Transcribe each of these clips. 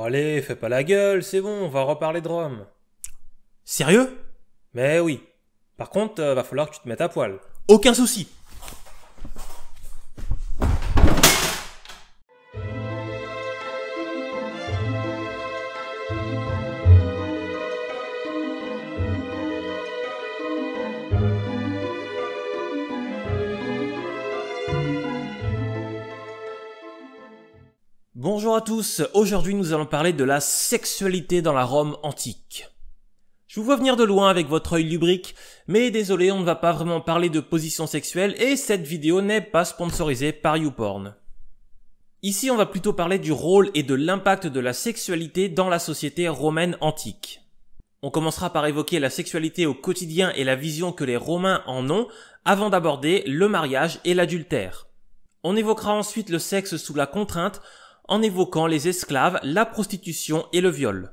Oh, allez, fais pas la gueule, c'est bon, on va reparler de Rome. Sérieux Mais oui. Par contre, euh, va falloir que tu te mettes à poil. Aucun souci. à tous, aujourd'hui nous allons parler de la sexualité dans la Rome antique. Je vous vois venir de loin avec votre œil lubrique, mais désolé, on ne va pas vraiment parler de position sexuelle et cette vidéo n'est pas sponsorisée par YouPorn. Ici, on va plutôt parler du rôle et de l'impact de la sexualité dans la société romaine antique. On commencera par évoquer la sexualité au quotidien et la vision que les Romains en ont avant d'aborder le mariage et l'adultère. On évoquera ensuite le sexe sous la contrainte en évoquant les esclaves, la prostitution et le viol.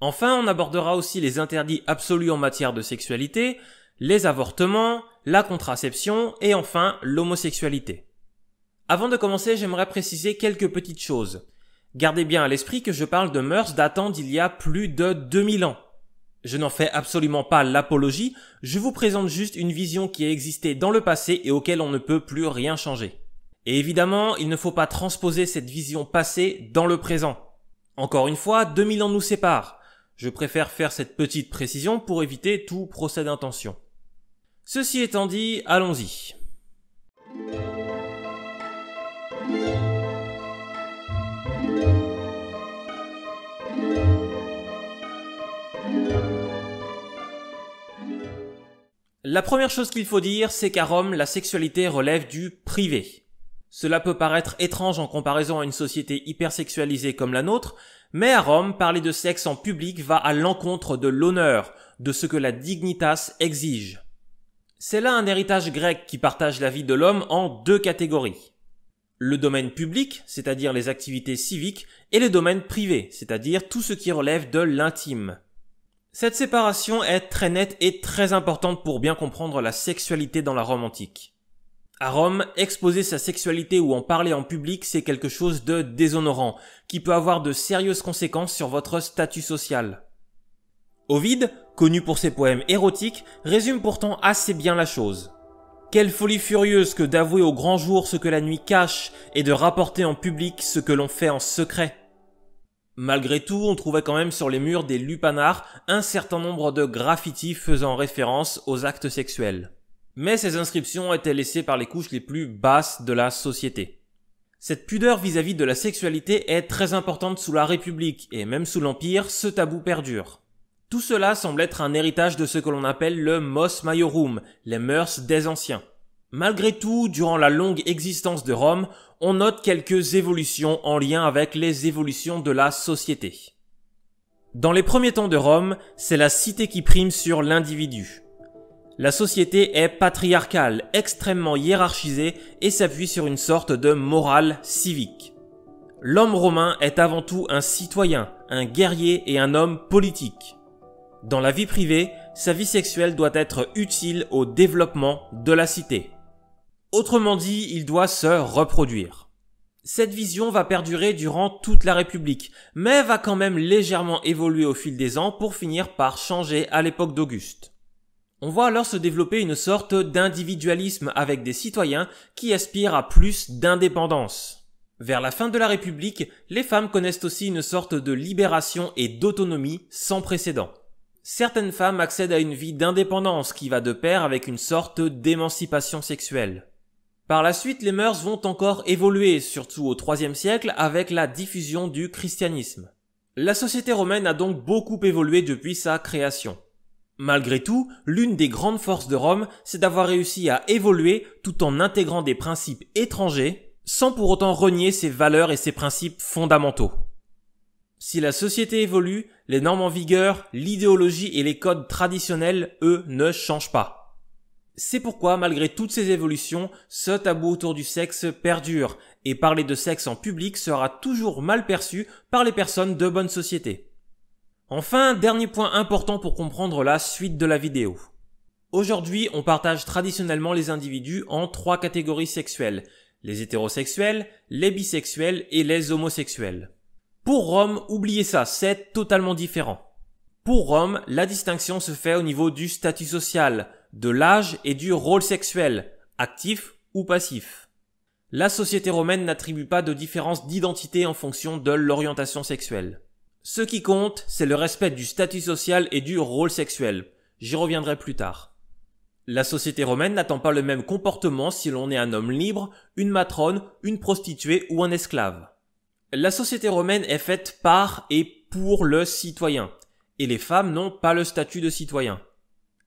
Enfin, on abordera aussi les interdits absolus en matière de sexualité, les avortements, la contraception et enfin l'homosexualité. Avant de commencer, j'aimerais préciser quelques petites choses. Gardez bien à l'esprit que je parle de mœurs datant d'il y a plus de 2000 ans. Je n'en fais absolument pas l'apologie, je vous présente juste une vision qui a existé dans le passé et auquel on ne peut plus rien changer. Et évidemment, il ne faut pas transposer cette vision passée dans le présent. Encore une fois, 2000 ans nous séparent. Je préfère faire cette petite précision pour éviter tout procès d'intention. Ceci étant dit, allons-y. La première chose qu'il faut dire, c'est qu'à Rome, la sexualité relève du privé. Cela peut paraître étrange en comparaison à une société hypersexualisée comme la nôtre, mais à Rome, parler de sexe en public va à l'encontre de l'honneur, de ce que la dignitas exige. C'est là un héritage grec qui partage la vie de l'homme en deux catégories. Le domaine public, c'est-à-dire les activités civiques, et le domaine privé, c'est-à-dire tout ce qui relève de l'intime. Cette séparation est très nette et très importante pour bien comprendre la sexualité dans la Rome antique. À Rome, exposer sa sexualité ou en parler en public, c'est quelque chose de déshonorant, qui peut avoir de sérieuses conséquences sur votre statut social. Ovide, connu pour ses poèmes érotiques, résume pourtant assez bien la chose. Quelle folie furieuse que d'avouer au grand jour ce que la nuit cache et de rapporter en public ce que l'on fait en secret. Malgré tout, on trouvait quand même sur les murs des lupanars un certain nombre de graffitis faisant référence aux actes sexuels mais ces inscriptions étaient laissées par les couches les plus basses de la société. Cette pudeur vis-à-vis de la sexualité est très importante sous la République, et même sous l'Empire, ce tabou perdure. Tout cela semble être un héritage de ce que l'on appelle le mos maiorum, les mœurs des anciens. Malgré tout, durant la longue existence de Rome, on note quelques évolutions en lien avec les évolutions de la société. Dans les premiers temps de Rome, c'est la cité qui prime sur l'individu. La société est patriarcale, extrêmement hiérarchisée et s'appuie sur une sorte de morale civique. L'homme romain est avant tout un citoyen, un guerrier et un homme politique. Dans la vie privée, sa vie sexuelle doit être utile au développement de la cité. Autrement dit, il doit se reproduire. Cette vision va perdurer durant toute la République, mais va quand même légèrement évoluer au fil des ans pour finir par changer à l'époque d'Auguste. On voit alors se développer une sorte d'individualisme avec des citoyens qui aspirent à plus d'indépendance. Vers la fin de la République, les femmes connaissent aussi une sorte de libération et d'autonomie sans précédent. Certaines femmes accèdent à une vie d'indépendance qui va de pair avec une sorte d'émancipation sexuelle. Par la suite, les mœurs vont encore évoluer, surtout au IIIe siècle avec la diffusion du christianisme. La société romaine a donc beaucoup évolué depuis sa création. Malgré tout, l'une des grandes forces de Rome, c'est d'avoir réussi à évoluer tout en intégrant des principes étrangers, sans pour autant renier ses valeurs et ses principes fondamentaux. Si la société évolue, les normes en vigueur, l'idéologie et les codes traditionnels, eux, ne changent pas. C'est pourquoi, malgré toutes ces évolutions, ce tabou autour du sexe perdure, et parler de sexe en public sera toujours mal perçu par les personnes de bonne société. Enfin, dernier point important pour comprendre la suite de la vidéo. Aujourd'hui, on partage traditionnellement les individus en trois catégories sexuelles. Les hétérosexuels, les bisexuels et les homosexuels. Pour Rome, oubliez ça, c'est totalement différent. Pour Rome, la distinction se fait au niveau du statut social, de l'âge et du rôle sexuel, actif ou passif. La société romaine n'attribue pas de différence d'identité en fonction de l'orientation sexuelle. Ce qui compte, c'est le respect du statut social et du rôle sexuel. J'y reviendrai plus tard. La société romaine n'attend pas le même comportement si l'on est un homme libre, une matrone, une prostituée ou un esclave. La société romaine est faite par et pour le citoyen, et les femmes n'ont pas le statut de citoyen.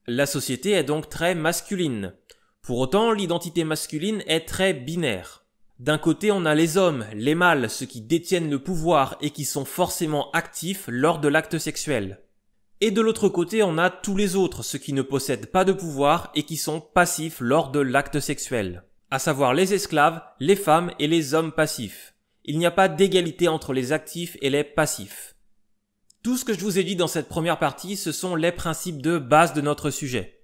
La société est donc très masculine. Pour autant, l'identité masculine est très binaire. D'un côté, on a les hommes, les mâles, ceux qui détiennent le pouvoir et qui sont forcément actifs lors de l'acte sexuel. Et de l'autre côté, on a tous les autres, ceux qui ne possèdent pas de pouvoir et qui sont passifs lors de l'acte sexuel. À savoir les esclaves, les femmes et les hommes passifs. Il n'y a pas d'égalité entre les actifs et les passifs. Tout ce que je vous ai dit dans cette première partie, ce sont les principes de base de notre sujet.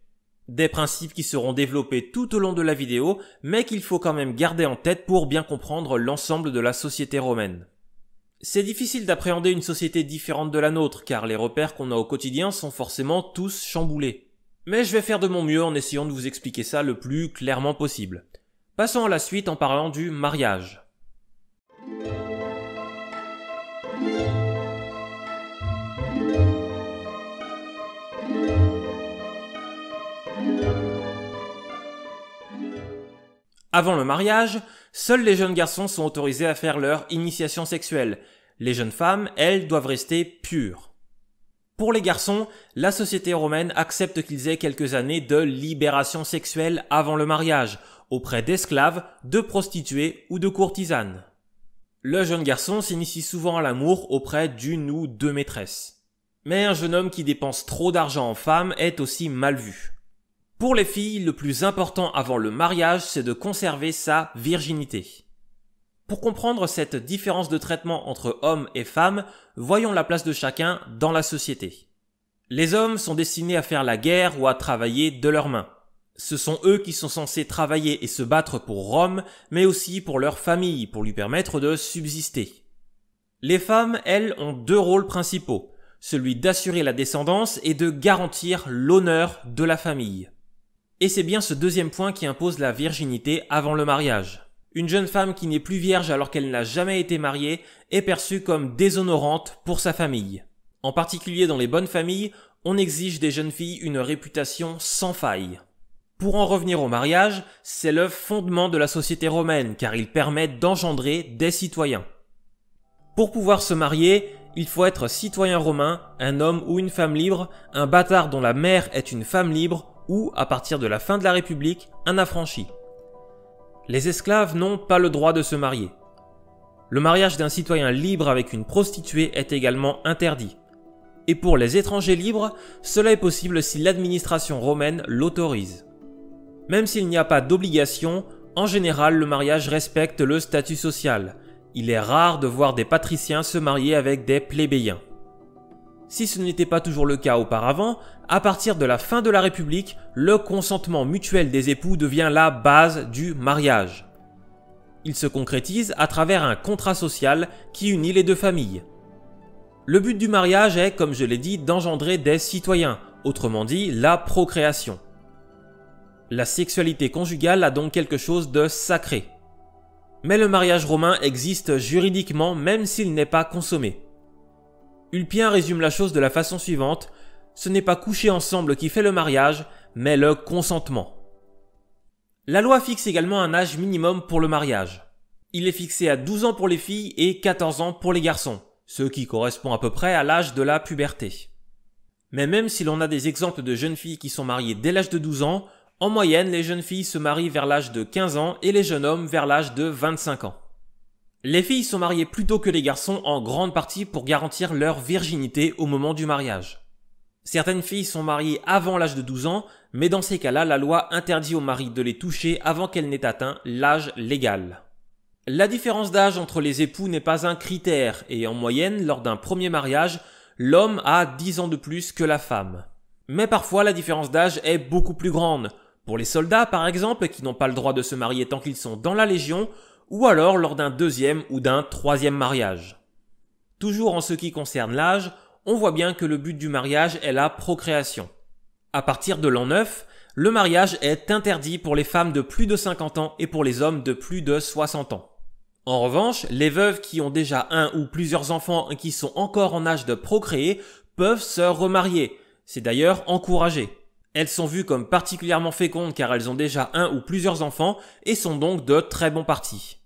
Des principes qui seront développés tout au long de la vidéo, mais qu'il faut quand même garder en tête pour bien comprendre l'ensemble de la société romaine. C'est difficile d'appréhender une société différente de la nôtre, car les repères qu'on a au quotidien sont forcément tous chamboulés. Mais je vais faire de mon mieux en essayant de vous expliquer ça le plus clairement possible. Passons à la suite en parlant du mariage. Avant le mariage, seuls les jeunes garçons sont autorisés à faire leur initiation sexuelle. Les jeunes femmes, elles, doivent rester pures. Pour les garçons, la société romaine accepte qu'ils aient quelques années de libération sexuelle avant le mariage, auprès d'esclaves, de prostituées ou de courtisanes. Le jeune garçon s'initie souvent à l'amour auprès d'une ou deux maîtresses. Mais un jeune homme qui dépense trop d'argent en femmes est aussi mal vu. Pour les filles, le plus important avant le mariage, c'est de conserver sa virginité. Pour comprendre cette différence de traitement entre hommes et femmes, voyons la place de chacun dans la société. Les hommes sont destinés à faire la guerre ou à travailler de leurs mains. Ce sont eux qui sont censés travailler et se battre pour Rome, mais aussi pour leur famille, pour lui permettre de subsister. Les femmes, elles, ont deux rôles principaux, celui d'assurer la descendance et de garantir l'honneur de la famille. Et c'est bien ce deuxième point qui impose la virginité avant le mariage. Une jeune femme qui n'est plus vierge alors qu'elle n'a jamais été mariée est perçue comme déshonorante pour sa famille. En particulier dans les bonnes familles, on exige des jeunes filles une réputation sans faille. Pour en revenir au mariage, c'est le fondement de la société romaine car il permet d'engendrer des citoyens. Pour pouvoir se marier, il faut être citoyen romain, un homme ou une femme libre, un bâtard dont la mère est une femme libre ou, à partir de la fin de la République, un affranchi. Les esclaves n'ont pas le droit de se marier. Le mariage d'un citoyen libre avec une prostituée est également interdit. Et pour les étrangers libres, cela est possible si l'administration romaine l'autorise. Même s'il n'y a pas d'obligation, en général le mariage respecte le statut social. Il est rare de voir des patriciens se marier avec des plébéiens. Si ce n'était pas toujours le cas auparavant, à partir de la fin de la République, le consentement mutuel des époux devient la base du mariage. Il se concrétise à travers un contrat social qui unit les deux familles. Le but du mariage est, comme je l'ai dit, d'engendrer des citoyens, autrement dit la procréation. La sexualité conjugale a donc quelque chose de sacré. Mais le mariage romain existe juridiquement même s'il n'est pas consommé. Ulpien résume la chose de la façon suivante ce n'est pas coucher ensemble qui fait le mariage, mais le consentement. La loi fixe également un âge minimum pour le mariage. Il est fixé à 12 ans pour les filles et 14 ans pour les garçons, ce qui correspond à peu près à l'âge de la puberté. Mais même si l'on a des exemples de jeunes filles qui sont mariées dès l'âge de 12 ans, en moyenne les jeunes filles se marient vers l'âge de 15 ans et les jeunes hommes vers l'âge de 25 ans. Les filles sont mariées plus tôt que les garçons en grande partie pour garantir leur virginité au moment du mariage. Certaines filles sont mariées avant l'âge de 12 ans, mais dans ces cas-là, la loi interdit au mari de les toucher avant qu'elles n'aient atteint l'âge légal. La différence d'âge entre les époux n'est pas un critère, et en moyenne, lors d'un premier mariage, l'homme a 10 ans de plus que la femme. Mais parfois, la différence d'âge est beaucoup plus grande. Pour les soldats, par exemple, qui n'ont pas le droit de se marier tant qu'ils sont dans la Légion, ou alors lors d'un deuxième ou d'un troisième mariage. Toujours en ce qui concerne l'âge, on voit bien que le but du mariage est la procréation. À partir de l'an 9, le mariage est interdit pour les femmes de plus de 50 ans et pour les hommes de plus de 60 ans. En revanche, les veuves qui ont déjà un ou plusieurs enfants et qui sont encore en âge de procréer peuvent se remarier. C'est d'ailleurs encouragé. Elles sont vues comme particulièrement fécondes car elles ont déjà un ou plusieurs enfants et sont donc de très bons partis.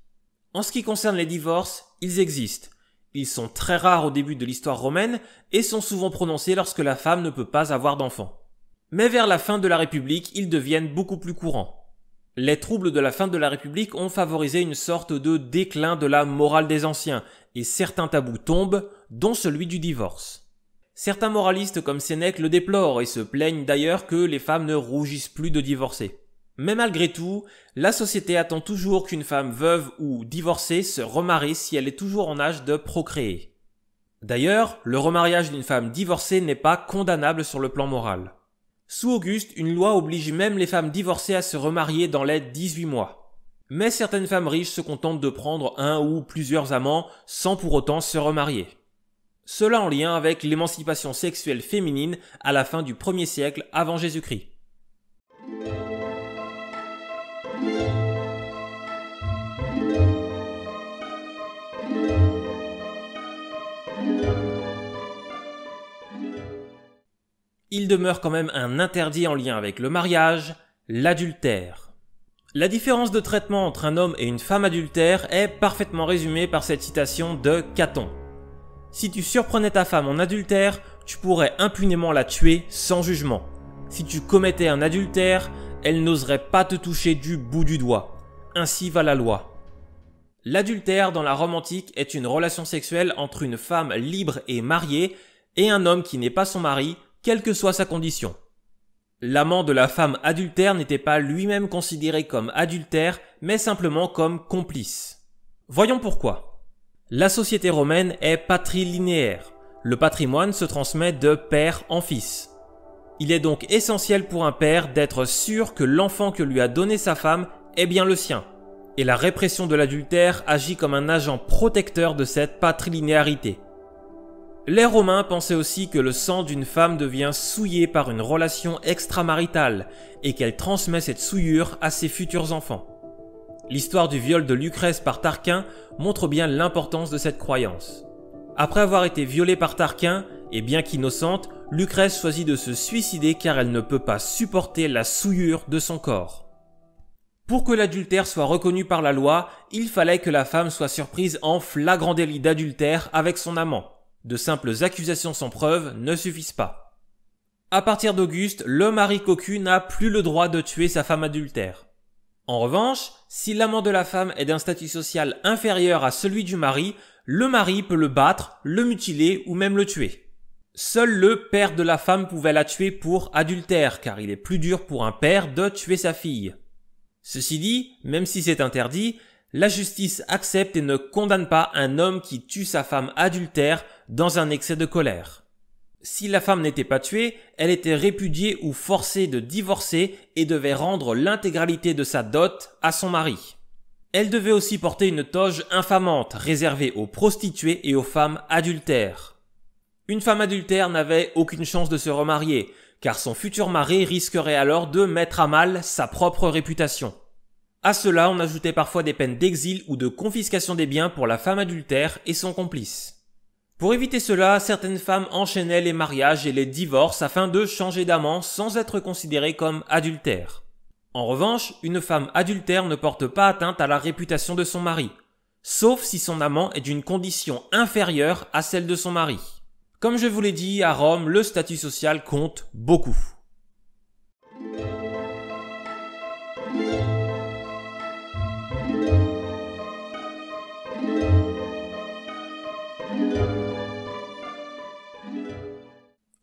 En ce qui concerne les divorces, ils existent. Ils sont très rares au début de l'histoire romaine et sont souvent prononcés lorsque la femme ne peut pas avoir d'enfants. Mais vers la fin de la République, ils deviennent beaucoup plus courants. Les troubles de la fin de la République ont favorisé une sorte de déclin de la morale des anciens, et certains tabous tombent, dont celui du divorce. Certains moralistes comme Sénèque le déplorent et se plaignent d'ailleurs que les femmes ne rougissent plus de divorcer. Mais malgré tout, la société attend toujours qu'une femme veuve ou divorcée se remarie si elle est toujours en âge de procréer. D'ailleurs, le remariage d'une femme divorcée n'est pas condamnable sur le plan moral. Sous Auguste, une loi oblige même les femmes divorcées à se remarier dans les 18 mois. Mais certaines femmes riches se contentent de prendre un ou plusieurs amants sans pour autant se remarier. Cela en lien avec l'émancipation sexuelle féminine à la fin du 1er siècle avant Jésus-Christ. Il demeure quand même un interdit en lien avec le mariage, l'adultère. La différence de traitement entre un homme et une femme adultère est parfaitement résumée par cette citation de Caton. Si tu surprenais ta femme en adultère, tu pourrais impunément la tuer sans jugement. Si tu commettais un adultère, elle n'oserait pas te toucher du bout du doigt. Ainsi va la loi. L'adultère dans la Rome antique est une relation sexuelle entre une femme libre et mariée et un homme qui n'est pas son mari, quelle que soit sa condition. L'amant de la femme adultère n'était pas lui-même considéré comme adultère, mais simplement comme complice. Voyons pourquoi. La société romaine est patrilinéaire. Le patrimoine se transmet de père en fils. Il est donc essentiel pour un père d'être sûr que l'enfant que lui a donné sa femme est bien le sien. Et la répression de l'adultère agit comme un agent protecteur de cette patrilinéarité. Les Romains pensaient aussi que le sang d'une femme devient souillé par une relation extramaritale et qu'elle transmet cette souillure à ses futurs enfants. L'histoire du viol de Lucrèce par Tarquin montre bien l'importance de cette croyance. Après avoir été violée par Tarquin, et bien qu'innocente, Lucrèce choisit de se suicider car elle ne peut pas supporter la souillure de son corps. Pour que l'adultère soit reconnu par la loi, il fallait que la femme soit surprise en flagrant délit d'adultère avec son amant. De simples accusations sans preuve ne suffisent pas. À partir d'Auguste, le mari cocu n'a plus le droit de tuer sa femme adultère. En revanche, si l'amant de la femme est d'un statut social inférieur à celui du mari, le mari peut le battre, le mutiler ou même le tuer. Seul le père de la femme pouvait la tuer pour adultère, car il est plus dur pour un père de tuer sa fille. Ceci dit, même si c'est interdit, la justice accepte et ne condamne pas un homme qui tue sa femme adultère dans un excès de colère. Si la femme n'était pas tuée, elle était répudiée ou forcée de divorcer et devait rendre l'intégralité de sa dot à son mari. Elle devait aussi porter une toge infamante réservée aux prostituées et aux femmes adultères. Une femme adultère n'avait aucune chance de se remarier, car son futur mari risquerait alors de mettre à mal sa propre réputation. À cela, on ajoutait parfois des peines d'exil ou de confiscation des biens pour la femme adultère et son complice. Pour éviter cela, certaines femmes enchaînaient les mariages et les divorces afin de changer d'amant sans être considérées comme adultères. En revanche, une femme adultère ne porte pas atteinte à la réputation de son mari, sauf si son amant est d'une condition inférieure à celle de son mari. Comme je vous l'ai dit, à Rome, le statut social compte beaucoup.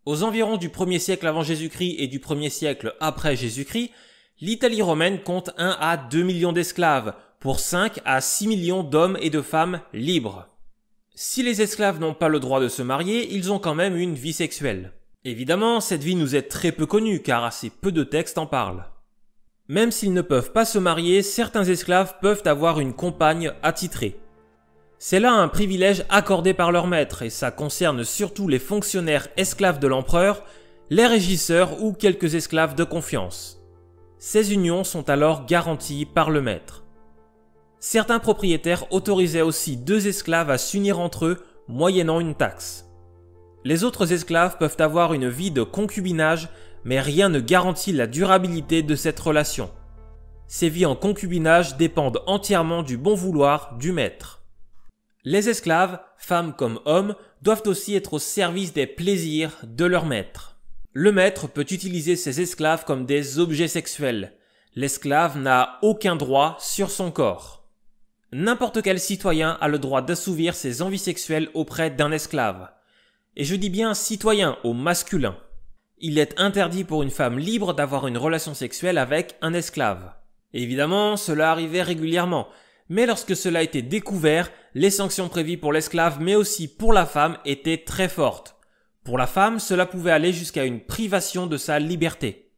Aux environs du 1er siècle avant Jésus-Christ et du 1er siècle après Jésus-Christ, l'Italie romaine compte 1 à 2 millions d'esclaves, pour 5 à 6 millions d'hommes et de femmes libres. Si les esclaves n'ont pas le droit de se marier, ils ont quand même une vie sexuelle. Évidemment, cette vie nous est très peu connue car assez peu de textes en parlent. Même s'ils ne peuvent pas se marier, certains esclaves peuvent avoir une compagne attitrée. C'est là un privilège accordé par leur maître, et ça concerne surtout les fonctionnaires esclaves de l'empereur, les régisseurs ou quelques esclaves de confiance. Ces unions sont alors garanties par le maître. Certains propriétaires autorisaient aussi deux esclaves à s'unir entre eux moyennant une taxe. Les autres esclaves peuvent avoir une vie de concubinage, mais rien ne garantit la durabilité de cette relation. Ces vies en concubinage dépendent entièrement du bon vouloir du maître. Les esclaves, femmes comme hommes, doivent aussi être au service des plaisirs de leur maître. Le maître peut utiliser ses esclaves comme des objets sexuels. L'esclave n'a aucun droit sur son corps. N'importe quel citoyen a le droit d'assouvir ses envies sexuelles auprès d'un esclave. Et je dis bien citoyen au masculin. Il est interdit pour une femme libre d'avoir une relation sexuelle avec un esclave. Évidemment, cela arrivait régulièrement, mais lorsque cela a été découvert, les sanctions prévues pour l'esclave mais aussi pour la femme étaient très fortes. Pour la femme, cela pouvait aller jusqu'à une privation de sa liberté.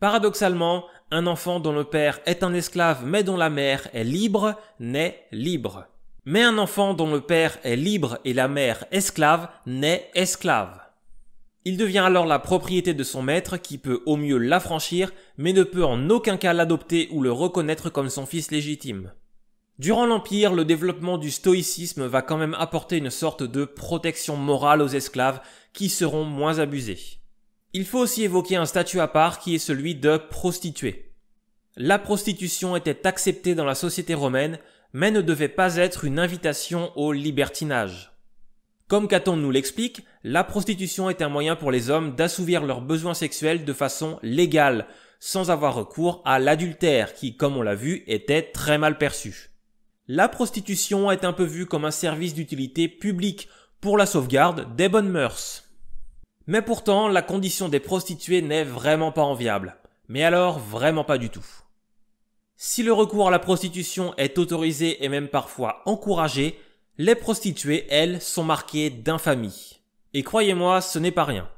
Paradoxalement, un enfant dont le père est un esclave mais dont la mère est libre naît libre. Mais un enfant dont le père est libre et la mère esclave naît esclave. Il devient alors la propriété de son maître qui peut au mieux l'affranchir mais ne peut en aucun cas l'adopter ou le reconnaître comme son fils légitime. Durant l'Empire, le développement du stoïcisme va quand même apporter une sorte de protection morale aux esclaves qui seront moins abusés. Il faut aussi évoquer un statut à part qui est celui de prostituée. La prostitution était acceptée dans la société romaine, mais ne devait pas être une invitation au libertinage. Comme Caton nous l'explique, la prostitution est un moyen pour les hommes d'assouvir leurs besoins sexuels de façon légale, sans avoir recours à l'adultère qui, comme on l'a vu, était très mal perçu. La prostitution est un peu vue comme un service d'utilité publique pour la sauvegarde des bonnes mœurs. Mais pourtant, la condition des prostituées n'est vraiment pas enviable. Mais alors, vraiment pas du tout. Si le recours à la prostitution est autorisé et même parfois encouragé, les prostituées, elles, sont marquées d'infamie. Et croyez-moi, ce n'est pas rien.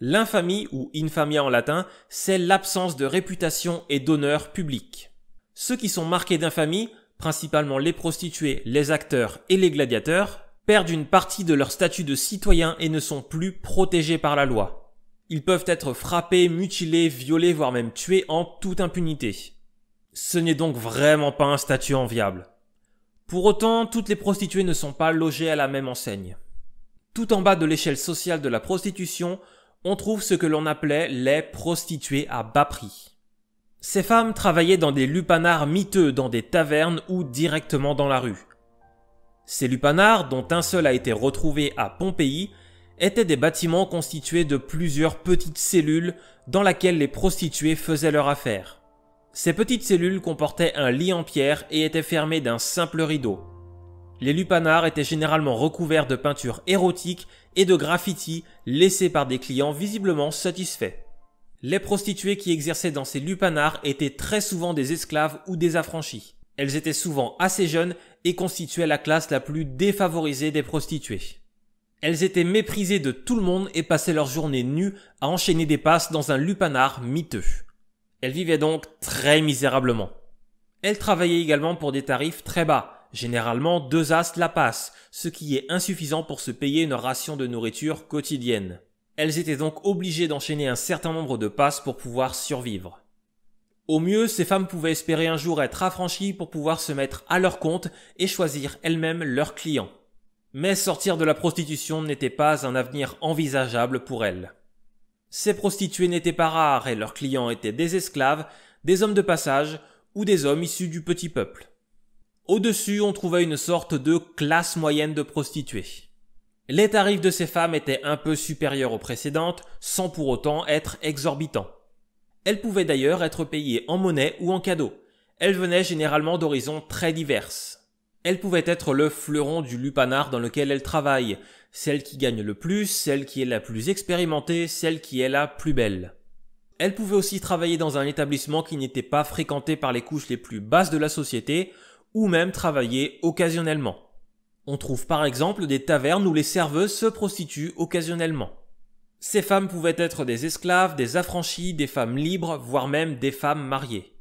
L'infamie, ou infamia en latin, c'est l'absence de réputation et d'honneur public. Ceux qui sont marqués d'infamie principalement les prostituées, les acteurs et les gladiateurs, perdent une partie de leur statut de citoyen et ne sont plus protégés par la loi. Ils peuvent être frappés, mutilés, violés, voire même tués en toute impunité. Ce n'est donc vraiment pas un statut enviable. Pour autant, toutes les prostituées ne sont pas logées à la même enseigne. Tout en bas de l'échelle sociale de la prostitution, on trouve ce que l'on appelait les prostituées à bas prix. Ces femmes travaillaient dans des lupanars miteux dans des tavernes ou directement dans la rue. Ces lupanars, dont un seul a été retrouvé à Pompéi, étaient des bâtiments constitués de plusieurs petites cellules dans lesquelles les prostituées faisaient leur affaire. Ces petites cellules comportaient un lit en pierre et étaient fermées d'un simple rideau. Les lupanars étaient généralement recouverts de peintures érotiques et de graffitis laissés par des clients visiblement satisfaits. Les prostituées qui exerçaient dans ces lupanars étaient très souvent des esclaves ou des affranchis. Elles étaient souvent assez jeunes et constituaient la classe la plus défavorisée des prostituées. Elles étaient méprisées de tout le monde et passaient leurs journées nues à enchaîner des passes dans un lupanar miteux. Elles vivaient donc très misérablement. Elles travaillaient également pour des tarifs très bas, généralement deux as la passe, ce qui est insuffisant pour se payer une ration de nourriture quotidienne. Elles étaient donc obligées d'enchaîner un certain nombre de passes pour pouvoir survivre. Au mieux, ces femmes pouvaient espérer un jour être affranchies pour pouvoir se mettre à leur compte et choisir elles-mêmes leurs clients. Mais sortir de la prostitution n'était pas un avenir envisageable pour elles. Ces prostituées n'étaient pas rares et leurs clients étaient des esclaves, des hommes de passage ou des hommes issus du petit peuple. Au-dessus, on trouvait une sorte de classe moyenne de prostituées. Les tarifs de ces femmes étaient un peu supérieurs aux précédentes, sans pour autant être exorbitants. Elles pouvaient d'ailleurs être payées en monnaie ou en cadeau. Elles venaient généralement d'horizons très diverses. Elles pouvaient être le fleuron du lupanar dans lequel elles travaillent, celle qui gagne le plus, celle qui est la plus expérimentée, celle qui est la plus belle. Elles pouvaient aussi travailler dans un établissement qui n'était pas fréquenté par les couches les plus basses de la société, ou même travailler occasionnellement. On trouve par exemple des tavernes où les serveuses se prostituent occasionnellement. Ces femmes pouvaient être des esclaves, des affranchies, des femmes libres, voire même des femmes mariées.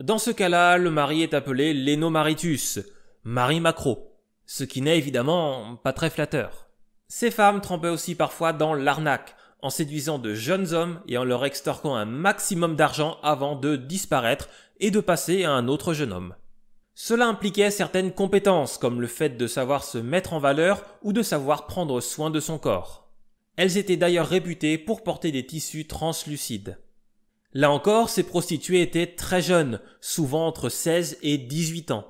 Dans ce cas-là, le mari est appelé lénomaritus, mari macro, ce qui n'est évidemment pas très flatteur. Ces femmes trempaient aussi parfois dans l'arnaque, en séduisant de jeunes hommes et en leur extorquant un maximum d'argent avant de disparaître et de passer à un autre jeune homme. Cela impliquait certaines compétences comme le fait de savoir se mettre en valeur ou de savoir prendre soin de son corps. Elles étaient d'ailleurs réputées pour porter des tissus translucides. Là encore, ces prostituées étaient très jeunes, souvent entre 16 et 18 ans.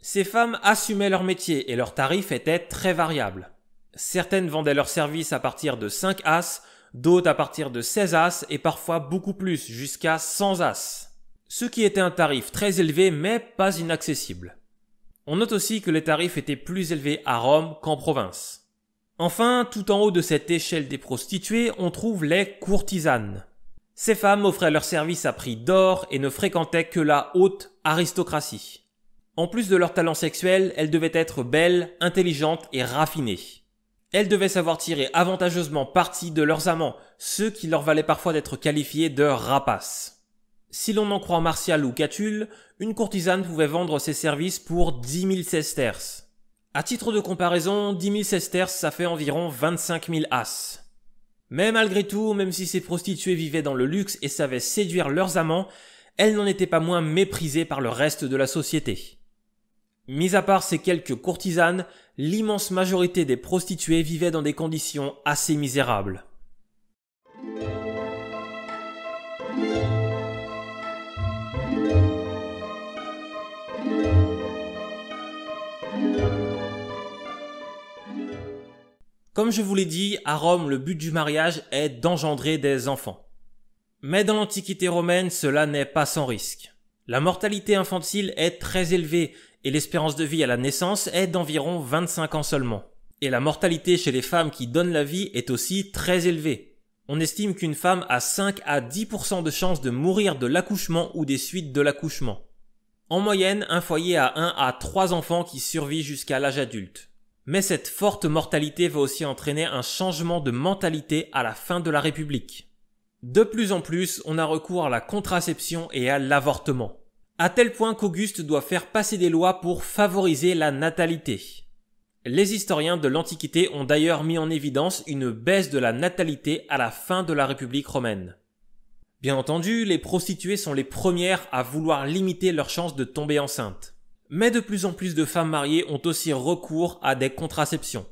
Ces femmes assumaient leur métier et leurs tarifs étaient très variables. Certaines vendaient leurs services à partir de 5 as, d'autres à partir de 16 as et parfois beaucoup plus, jusqu'à 100 as ce qui était un tarif très élevé mais pas inaccessible. On note aussi que les tarifs étaient plus élevés à Rome qu'en province. Enfin, tout en haut de cette échelle des prostituées, on trouve les courtisanes. Ces femmes offraient leurs services à prix d'or et ne fréquentaient que la haute aristocratie. En plus de leur talent sexuel, elles devaient être belles, intelligentes et raffinées. Elles devaient savoir tirer avantageusement parti de leurs amants, ce qui leur valait parfois d'être qualifiées de rapaces. Si l'on en croit Martial ou Catulle, une courtisane pouvait vendre ses services pour 10 000 sesterces. À titre de comparaison, 10 000 sesterces, ça fait environ 25 000 as. Mais malgré tout, même si ces prostituées vivaient dans le luxe et savaient séduire leurs amants, elles n'en étaient pas moins méprisées par le reste de la société. Mis à part ces quelques courtisanes, l'immense majorité des prostituées vivaient dans des conditions assez misérables. Comme je vous l'ai dit, à Rome, le but du mariage est d'engendrer des enfants. Mais dans l'Antiquité romaine, cela n'est pas sans risque. La mortalité infantile est très élevée et l'espérance de vie à la naissance est d'environ 25 ans seulement. Et la mortalité chez les femmes qui donnent la vie est aussi très élevée. On estime qu'une femme a 5 à 10% de chances de mourir de l'accouchement ou des suites de l'accouchement. En moyenne, un foyer a 1 à 3 enfants qui survit jusqu'à l'âge adulte. Mais cette forte mortalité va aussi entraîner un changement de mentalité à la fin de la République. De plus en plus, on a recours à la contraception et à l'avortement. À tel point qu'Auguste doit faire passer des lois pour favoriser la natalité. Les historiens de l'Antiquité ont d'ailleurs mis en évidence une baisse de la natalité à la fin de la République romaine. Bien entendu, les prostituées sont les premières à vouloir limiter leurs chances de tomber enceinte. Mais de plus en plus de femmes mariées ont aussi recours à des contraceptions.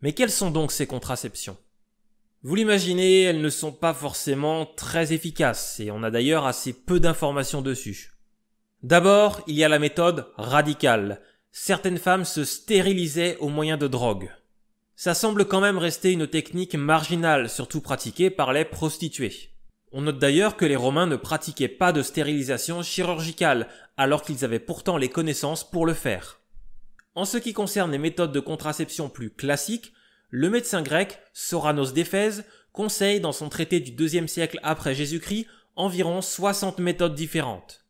Mais quelles sont donc ces contraceptions Vous l'imaginez, elles ne sont pas forcément très efficaces et on a d'ailleurs assez peu d'informations dessus. D'abord, il y a la méthode radicale. Certaines femmes se stérilisaient au moyen de drogues. Ça semble quand même rester une technique marginale, surtout pratiquée par les prostituées. On note d'ailleurs que les Romains ne pratiquaient pas de stérilisation chirurgicale, alors qu'ils avaient pourtant les connaissances pour le faire. En ce qui concerne les méthodes de contraception plus classiques, le médecin grec Soranos d'Éphèse conseille dans son traité du deuxième siècle après Jésus-Christ environ 60 méthodes différentes.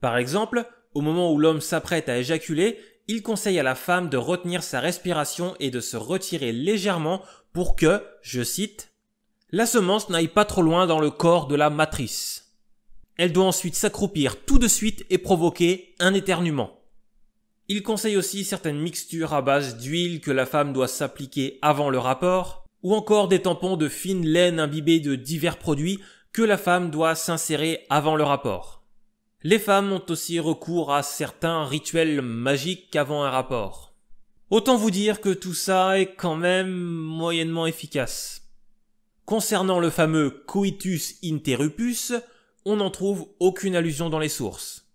Par exemple, au moment où l'homme s'apprête à éjaculer, il conseille à la femme de retenir sa respiration et de se retirer légèrement pour que, je cite, la semence n'aille pas trop loin dans le corps de la matrice. Elle doit ensuite s'accroupir tout de suite et provoquer un éternuement. Il conseille aussi certaines mixtures à base d'huile que la femme doit s'appliquer avant le rapport, ou encore des tampons de fine laine imbibés de divers produits que la femme doit s'insérer avant le rapport. Les femmes ont aussi recours à certains rituels magiques avant un rapport. Autant vous dire que tout ça est quand même moyennement efficace. Concernant le fameux coitus interrupus, on n'en trouve aucune allusion dans les sources.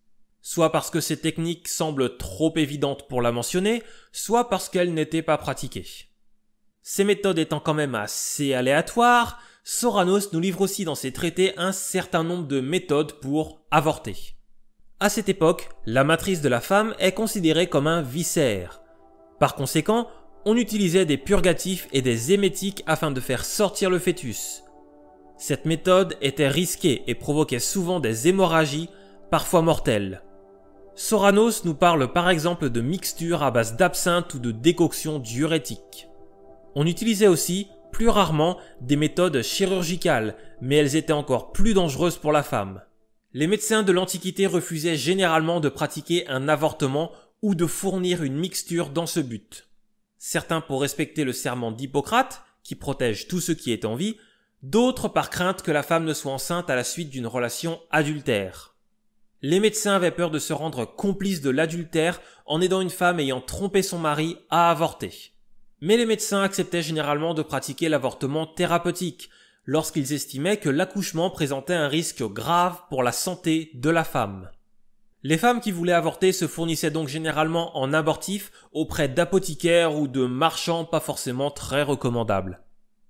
Soit parce que ces techniques semblent trop évidentes pour la mentionner, soit parce qu'elles n'étaient pas pratiquées. Ces méthodes étant quand même assez aléatoires, Soranos nous livre aussi dans ses traités un certain nombre de méthodes pour avorter. À cette époque, la matrice de la femme est considérée comme un viscère. Par conséquent, on utilisait des purgatifs et des émétiques afin de faire sortir le fœtus. Cette méthode était risquée et provoquait souvent des hémorragies, parfois mortelles. Soranos nous parle par exemple de mixtures à base d'absinthe ou de décoction diurétique. On utilisait aussi, plus rarement, des méthodes chirurgicales, mais elles étaient encore plus dangereuses pour la femme. Les médecins de l'Antiquité refusaient généralement de pratiquer un avortement ou de fournir une mixture dans ce but certains pour respecter le serment d'Hippocrate, qui protège tout ce qui est en vie, d'autres par crainte que la femme ne soit enceinte à la suite d'une relation adultère. Les médecins avaient peur de se rendre complices de l'adultère en aidant une femme ayant trompé son mari à avorter. Mais les médecins acceptaient généralement de pratiquer l'avortement thérapeutique lorsqu'ils estimaient que l'accouchement présentait un risque grave pour la santé de la femme. Les femmes qui voulaient avorter se fournissaient donc généralement en abortif auprès d'apothicaires ou de marchands pas forcément très recommandables.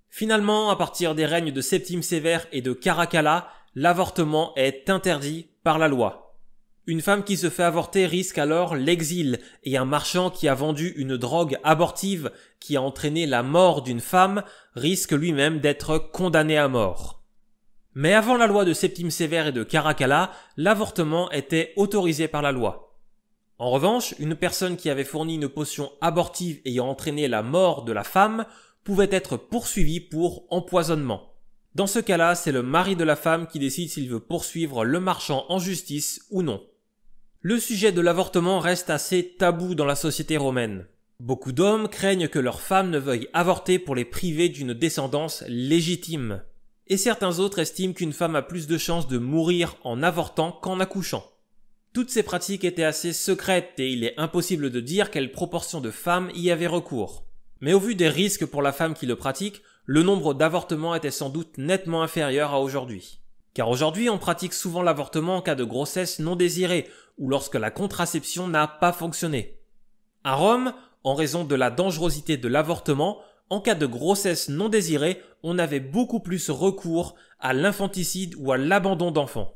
Finalement, à partir des règnes de Septime Sévère et de Caracalla, l'avortement est interdit par la loi. Une femme qui se fait avorter risque alors l'exil, et un marchand qui a vendu une drogue abortive qui a entraîné la mort d'une femme risque lui-même d'être condamné à mort. Mais avant la loi de Septime Sévère et de Caracalla, l'avortement était autorisé par la loi. En revanche, une personne qui avait fourni une potion abortive ayant entraîné la mort de la femme pouvait être poursuivie pour empoisonnement. Dans ce cas-là, c'est le mari de la femme qui décide s'il veut poursuivre le marchand en justice ou non. Le sujet de l'avortement reste assez tabou dans la société romaine. Beaucoup d'hommes craignent que leurs femmes ne veuillent avorter pour les priver d'une descendance légitime et certains autres estiment qu'une femme a plus de chances de mourir en avortant qu'en accouchant. Toutes ces pratiques étaient assez secrètes et il est impossible de dire quelle proportion de femmes y avaient recours. Mais au vu des risques pour la femme qui le pratique, le nombre d'avortements était sans doute nettement inférieur à aujourd'hui. Car aujourd'hui, on pratique souvent l'avortement en cas de grossesse non désirée ou lorsque la contraception n'a pas fonctionné. À Rome, en raison de la dangerosité de l'avortement, en cas de grossesse non désirée, on avait beaucoup plus recours à l'infanticide ou à l'abandon d'enfants.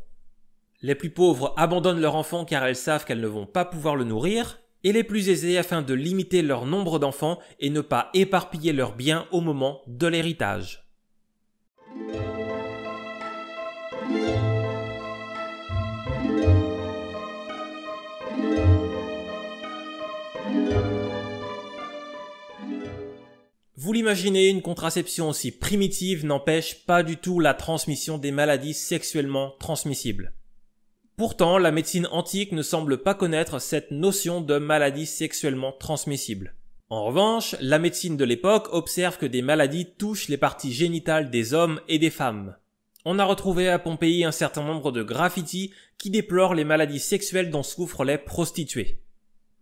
Les plus pauvres abandonnent leur enfant car elles savent qu'elles ne vont pas pouvoir le nourrir, et les plus aisés afin de limiter leur nombre d'enfants et ne pas éparpiller leurs biens au moment de l'héritage. Vous l'imaginez, une contraception aussi primitive n'empêche pas du tout la transmission des maladies sexuellement transmissibles. Pourtant, la médecine antique ne semble pas connaître cette notion de maladie sexuellement transmissible. En revanche, la médecine de l'époque observe que des maladies touchent les parties génitales des hommes et des femmes. On a retrouvé à Pompéi un certain nombre de graffitis qui déplorent les maladies sexuelles dont souffrent les prostituées.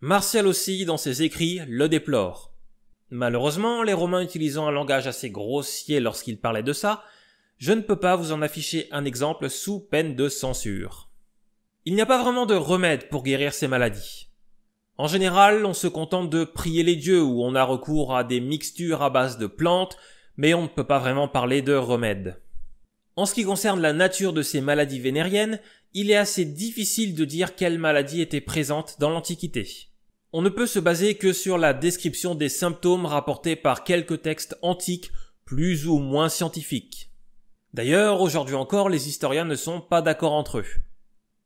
Martial aussi, dans ses écrits, le déplore. Malheureusement, les Romains utilisant un langage assez grossier lorsqu'ils parlaient de ça, je ne peux pas vous en afficher un exemple sous peine de censure. Il n'y a pas vraiment de remède pour guérir ces maladies. En général, on se contente de prier les dieux ou on a recours à des mixtures à base de plantes, mais on ne peut pas vraiment parler de remède. En ce qui concerne la nature de ces maladies vénériennes, il est assez difficile de dire quelles maladie étaient présentes dans l'Antiquité. On ne peut se baser que sur la description des symptômes rapportés par quelques textes antiques plus ou moins scientifiques. D'ailleurs, aujourd'hui encore, les historiens ne sont pas d'accord entre eux.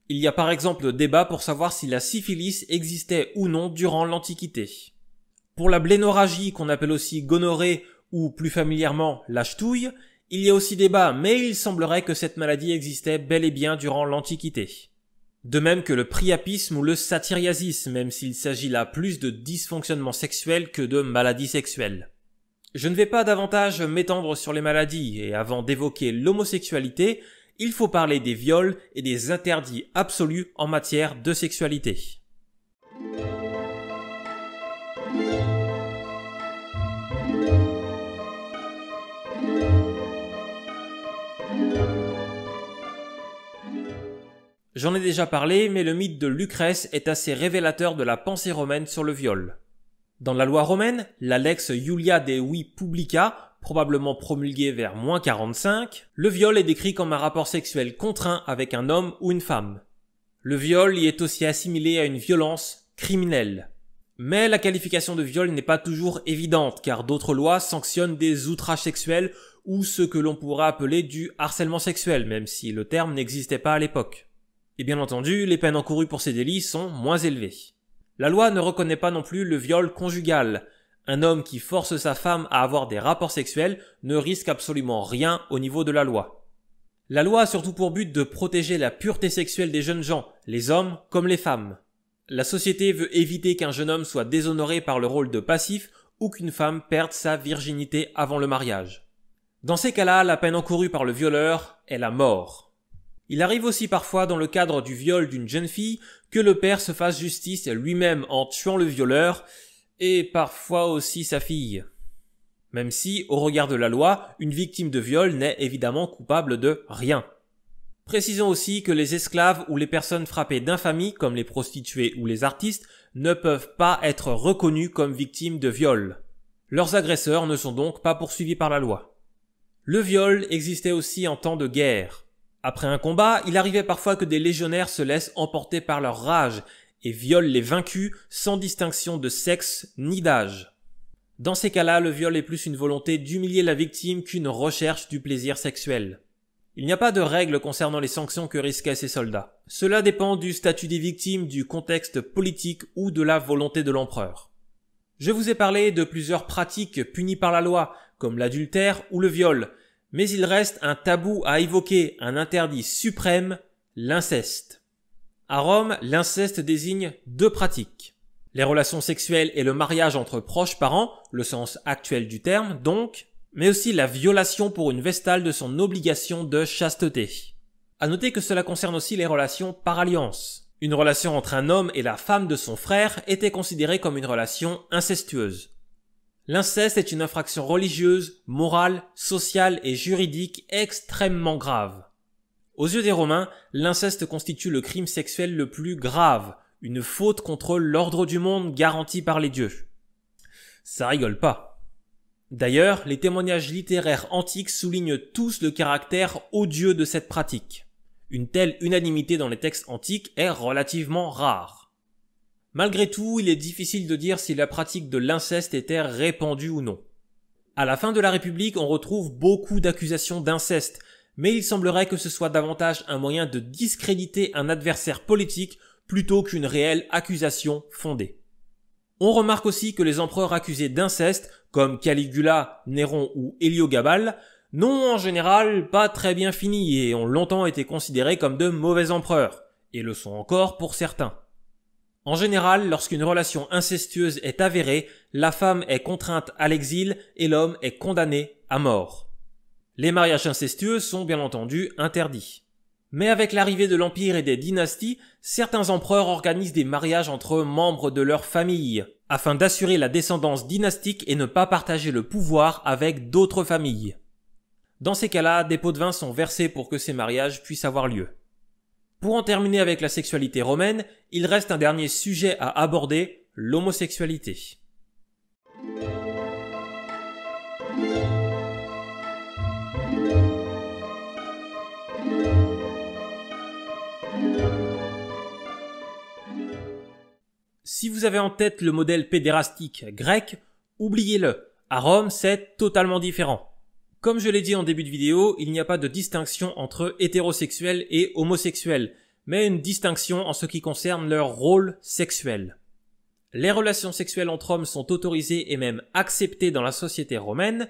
Il y a par exemple débat pour savoir si la syphilis existait ou non durant l'Antiquité. Pour la blénorragie, qu'on appelle aussi gonorrhée ou plus familièrement la ch'touille, il y a aussi débat, mais il semblerait que cette maladie existait bel et bien durant l'Antiquité. De même que le priapisme ou le satyriasis, même s'il s'agit là plus de dysfonctionnement sexuel que de maladie sexuelle. Je ne vais pas davantage m'étendre sur les maladies, et avant d'évoquer l'homosexualité, il faut parler des viols et des interdits absolus en matière de sexualité. J'en ai déjà parlé, mais le mythe de Lucrèce est assez révélateur de la pensée romaine sur le viol. Dans la loi romaine, l'Alex Iulia de Publica, probablement promulguée vers moins 45, le viol est décrit comme un rapport sexuel contraint avec un homme ou une femme. Le viol y est aussi assimilé à une violence criminelle. Mais la qualification de viol n'est pas toujours évidente car d'autres lois sanctionnent des outrages sexuels ou ce que l'on pourrait appeler du harcèlement sexuel même si le terme n'existait pas à l'époque. Et bien entendu, les peines encourues pour ces délits sont moins élevées. La loi ne reconnaît pas non plus le viol conjugal. Un homme qui force sa femme à avoir des rapports sexuels ne risque absolument rien au niveau de la loi. La loi a surtout pour but de protéger la pureté sexuelle des jeunes gens, les hommes comme les femmes. La société veut éviter qu'un jeune homme soit déshonoré par le rôle de passif ou qu'une femme perde sa virginité avant le mariage. Dans ces cas-là, la peine encourue par le violeur est la mort. Il arrive aussi parfois dans le cadre du viol d'une jeune fille que le père se fasse justice lui-même en tuant le violeur et parfois aussi sa fille. Même si, au regard de la loi, une victime de viol n'est évidemment coupable de rien. Précisons aussi que les esclaves ou les personnes frappées d'infamie, comme les prostituées ou les artistes, ne peuvent pas être reconnus comme victimes de viol. Leurs agresseurs ne sont donc pas poursuivis par la loi. Le viol existait aussi en temps de guerre. Après un combat, il arrivait parfois que des légionnaires se laissent emporter par leur rage et violent les vaincus sans distinction de sexe ni d'âge. Dans ces cas-là, le viol est plus une volonté d'humilier la victime qu'une recherche du plaisir sexuel. Il n'y a pas de règle concernant les sanctions que risquaient ces soldats. Cela dépend du statut des victimes, du contexte politique ou de la volonté de l'empereur. Je vous ai parlé de plusieurs pratiques punies par la loi, comme l'adultère ou le viol, mais il reste un tabou à évoquer, un interdit suprême, l'inceste. À Rome, l'inceste désigne deux pratiques. Les relations sexuelles et le mariage entre proches parents, le sens actuel du terme donc, mais aussi la violation pour une vestale de son obligation de chasteté. À noter que cela concerne aussi les relations par alliance. Une relation entre un homme et la femme de son frère était considérée comme une relation incestueuse. L'inceste est une infraction religieuse, morale, sociale et juridique extrêmement grave. Aux yeux des Romains, l'inceste constitue le crime sexuel le plus grave, une faute contre l'ordre du monde garanti par les dieux. Ça rigole pas. D'ailleurs, les témoignages littéraires antiques soulignent tous le caractère odieux de cette pratique. Une telle unanimité dans les textes antiques est relativement rare. Malgré tout, il est difficile de dire si la pratique de l'inceste était répandue ou non. À la fin de la République, on retrouve beaucoup d'accusations d'inceste, mais il semblerait que ce soit davantage un moyen de discréditer un adversaire politique plutôt qu'une réelle accusation fondée. On remarque aussi que les empereurs accusés d'inceste, comme Caligula, Néron ou Héliogabal, n'ont en général pas très bien fini et ont longtemps été considérés comme de mauvais empereurs, et le sont encore pour certains. En général, lorsqu'une relation incestueuse est avérée, la femme est contrainte à l'exil et l'homme est condamné à mort. Les mariages incestueux sont bien entendu interdits. Mais avec l'arrivée de l'Empire et des dynasties, certains empereurs organisent des mariages entre membres de leur famille, afin d'assurer la descendance dynastique et ne pas partager le pouvoir avec d'autres familles. Dans ces cas-là, des pots de vin sont versés pour que ces mariages puissent avoir lieu. Pour en terminer avec la sexualité romaine, il reste un dernier sujet à aborder, l'homosexualité. Si vous avez en tête le modèle pédérastique grec, oubliez-le. À Rome, c'est totalement différent. Comme je l'ai dit en début de vidéo, il n'y a pas de distinction entre hétérosexuels et homosexuels, mais une distinction en ce qui concerne leur rôle sexuel. Les relations sexuelles entre hommes sont autorisées et même acceptées dans la société romaine,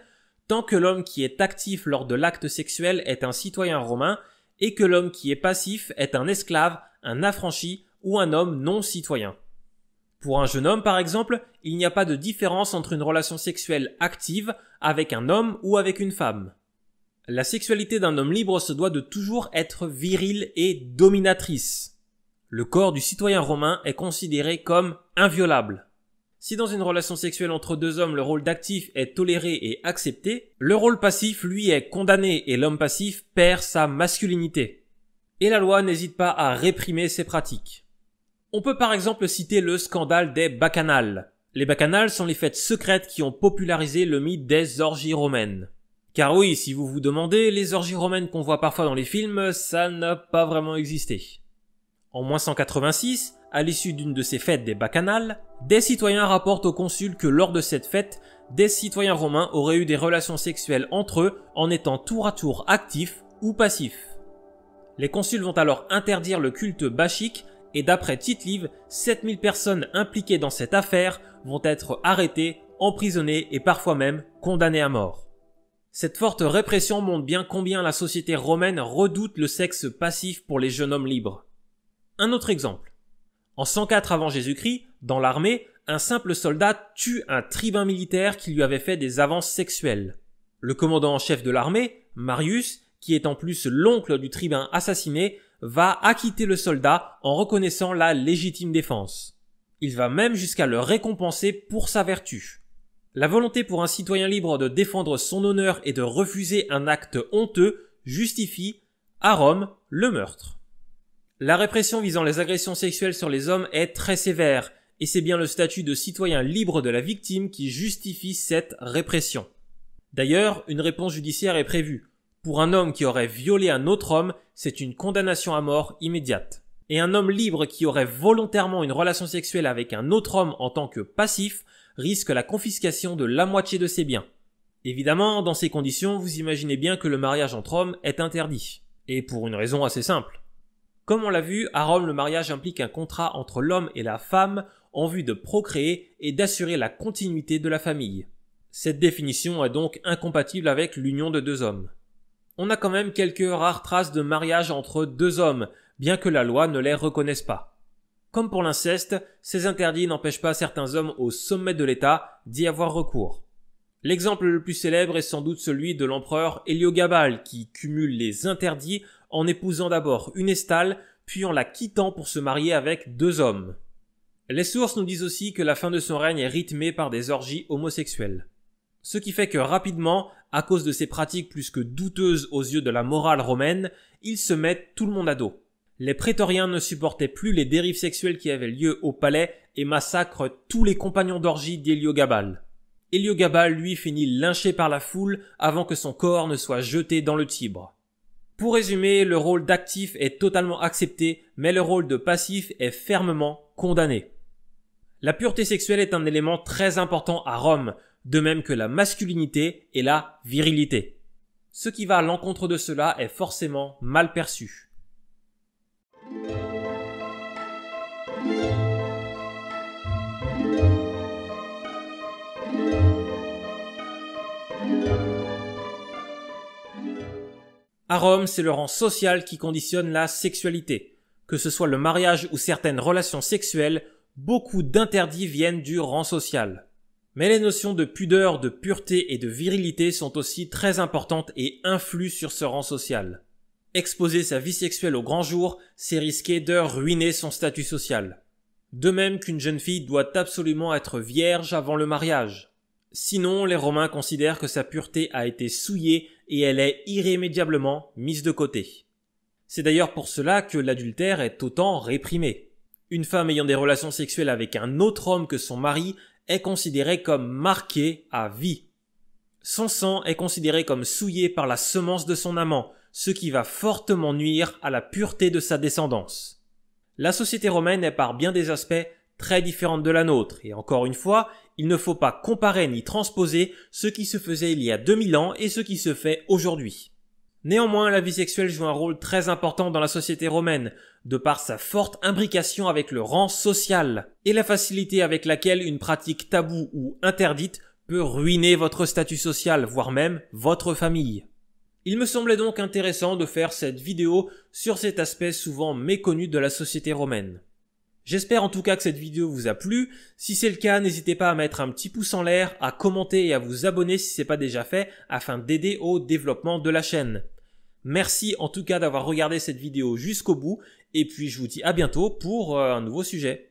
tant que l'homme qui est actif lors de l'acte sexuel est un citoyen romain et que l'homme qui est passif est un esclave, un affranchi ou un homme non citoyen. Pour un jeune homme, par exemple, il n'y a pas de différence entre une relation sexuelle active avec un homme ou avec une femme. La sexualité d'un homme libre se doit de toujours être virile et dominatrice. Le corps du citoyen romain est considéré comme inviolable. Si dans une relation sexuelle entre deux hommes le rôle d'actif est toléré et accepté, le rôle passif lui est condamné et l'homme passif perd sa masculinité. Et la loi n'hésite pas à réprimer ces pratiques. On peut par exemple citer le scandale des bacchanales. Les bacchanales sont les fêtes secrètes qui ont popularisé le mythe des orgies romaines. Car oui, si vous vous demandez, les orgies romaines qu'on voit parfois dans les films, ça n'a pas vraiment existé. En moins 186, à l'issue d'une de ces fêtes des bacchanales, des citoyens rapportent au consul que lors de cette fête, des citoyens romains auraient eu des relations sexuelles entre eux en étant tour à tour actifs ou passifs. Les consuls vont alors interdire le culte bachique et d'après Titliv, 7000 personnes impliquées dans cette affaire vont être arrêtées, emprisonnées et parfois même condamnées à mort. Cette forte répression montre bien combien la société romaine redoute le sexe passif pour les jeunes hommes libres. Un autre exemple. En 104 avant Jésus-Christ, dans l'armée, un simple soldat tue un tribun militaire qui lui avait fait des avances sexuelles. Le commandant en chef de l'armée, Marius, qui est en plus l'oncle du tribun assassiné, va acquitter le soldat en reconnaissant la légitime défense. Il va même jusqu'à le récompenser pour sa vertu. La volonté pour un citoyen libre de défendre son honneur et de refuser un acte honteux justifie, à Rome, le meurtre. La répression visant les agressions sexuelles sur les hommes est très sévère, et c'est bien le statut de citoyen libre de la victime qui justifie cette répression. D'ailleurs, une réponse judiciaire est prévue, pour un homme qui aurait violé un autre homme, c'est une condamnation à mort immédiate. Et un homme libre qui aurait volontairement une relation sexuelle avec un autre homme en tant que passif risque la confiscation de la moitié de ses biens. Évidemment, dans ces conditions, vous imaginez bien que le mariage entre hommes est interdit. Et pour une raison assez simple. Comme on l'a vu, à Rome, le mariage implique un contrat entre l'homme et la femme en vue de procréer et d'assurer la continuité de la famille. Cette définition est donc incompatible avec l'union de deux hommes on a quand même quelques rares traces de mariage entre deux hommes, bien que la loi ne les reconnaisse pas. Comme pour l'inceste, ces interdits n'empêchent pas certains hommes au sommet de l'État d'y avoir recours. L'exemple le plus célèbre est sans doute celui de l'empereur Héliogabal qui cumule les interdits en épousant d'abord une estale, puis en la quittant pour se marier avec deux hommes. Les sources nous disent aussi que la fin de son règne est rythmée par des orgies homosexuelles. Ce qui fait que rapidement, à cause de ces pratiques plus que douteuses aux yeux de la morale romaine, ils se mettent tout le monde à dos. Les prétoriens ne supportaient plus les dérives sexuelles qui avaient lieu au palais et massacrent tous les compagnons d'orgie d'Héliogabal. Héliogabal lui finit lynché par la foule avant que son corps ne soit jeté dans le Tibre. Pour résumer, le rôle d'actif est totalement accepté, mais le rôle de passif est fermement condamné. La pureté sexuelle est un élément très important à Rome, de même que la masculinité et la virilité. Ce qui va à l'encontre de cela est forcément mal perçu. À Rome, c'est le rang social qui conditionne la sexualité. Que ce soit le mariage ou certaines relations sexuelles, beaucoup d'interdits viennent du rang social. Mais les notions de pudeur, de pureté et de virilité sont aussi très importantes et influent sur ce rang social. Exposer sa vie sexuelle au grand jour, c'est risquer de ruiner son statut social. De même qu'une jeune fille doit absolument être vierge avant le mariage. Sinon, les Romains considèrent que sa pureté a été souillée et elle est irrémédiablement mise de côté. C'est d'ailleurs pour cela que l'adultère est autant réprimé. Une femme ayant des relations sexuelles avec un autre homme que son mari est considéré comme marqué à vie. Son sang est considéré comme souillé par la semence de son amant, ce qui va fortement nuire à la pureté de sa descendance. La société romaine est par bien des aspects très différente de la nôtre, et encore une fois, il ne faut pas comparer ni transposer ce qui se faisait il y a 2000 ans et ce qui se fait aujourd'hui. Néanmoins, la vie sexuelle joue un rôle très important dans la société romaine, de par sa forte imbrication avec le rang social, et la facilité avec laquelle une pratique taboue ou interdite peut ruiner votre statut social, voire même votre famille. Il me semblait donc intéressant de faire cette vidéo sur cet aspect souvent méconnu de la société romaine. J'espère en tout cas que cette vidéo vous a plu. Si c'est le cas, n'hésitez pas à mettre un petit pouce en l'air, à commenter et à vous abonner si ce n'est pas déjà fait afin d'aider au développement de la chaîne. Merci en tout cas d'avoir regardé cette vidéo jusqu'au bout et puis je vous dis à bientôt pour euh, un nouveau sujet.